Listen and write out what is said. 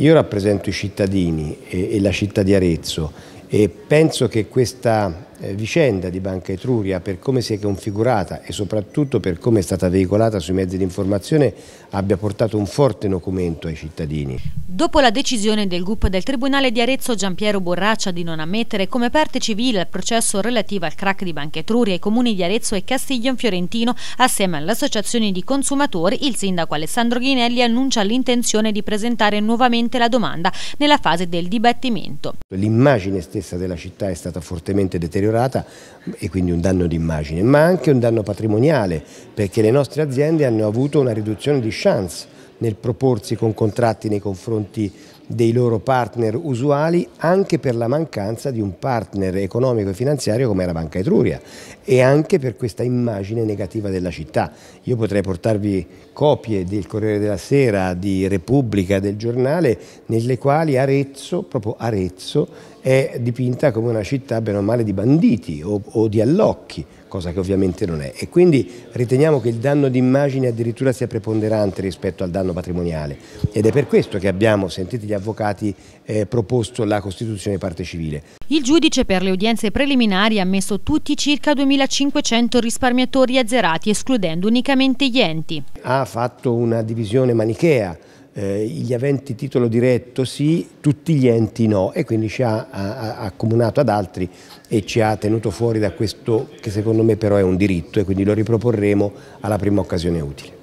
Io rappresento i cittadini e, e la città di Arezzo e penso che questa eh, vicenda di Banca Etruria per come si è configurata e soprattutto per come è stata veicolata sui mezzi di informazione abbia portato un forte documento ai cittadini. Dopo la decisione del GUP del Tribunale di Arezzo Giampiero Borraccia di non ammettere come parte civile al processo relativo al crack di Banca Etruria i comuni di Arezzo e Castiglion Fiorentino assieme all'associazione di consumatori il sindaco Alessandro Ghinelli annuncia l'intenzione di presentare nuovamente la domanda nella fase del dibattimento. L'immagine stessa della città è stata fortemente deteriorata deteriorata e quindi un danno d'immagine, ma anche un danno patrimoniale, perché le nostre aziende hanno avuto una riduzione di chance nel proporsi con contratti nei confronti dei loro partner usuali anche per la mancanza di un partner economico e finanziario come la Banca Etruria e anche per questa immagine negativa della città. Io potrei portarvi copie del Corriere della Sera, di Repubblica, del giornale, nelle quali Arezzo, proprio Arezzo, è dipinta come una città bene o male di banditi o, o di allocchi, cosa che ovviamente non è. E quindi riteniamo che il danno d'immagine addirittura sia preponderante rispetto al danno patrimoniale ed è per questo che abbiamo, sentiti gli avvocati, eh, proposto la costituzione parte civile. Il giudice per le udienze preliminari ha messo tutti circa 2.500 risparmiatori azzerati, escludendo unicamente gli enti. Ha fatto una divisione manichea eh, gli aventi titolo diretto sì, tutti gli enti no e quindi ci ha, ha, ha accomunato ad altri e ci ha tenuto fuori da questo che secondo me però è un diritto e quindi lo riproporremo alla prima occasione utile.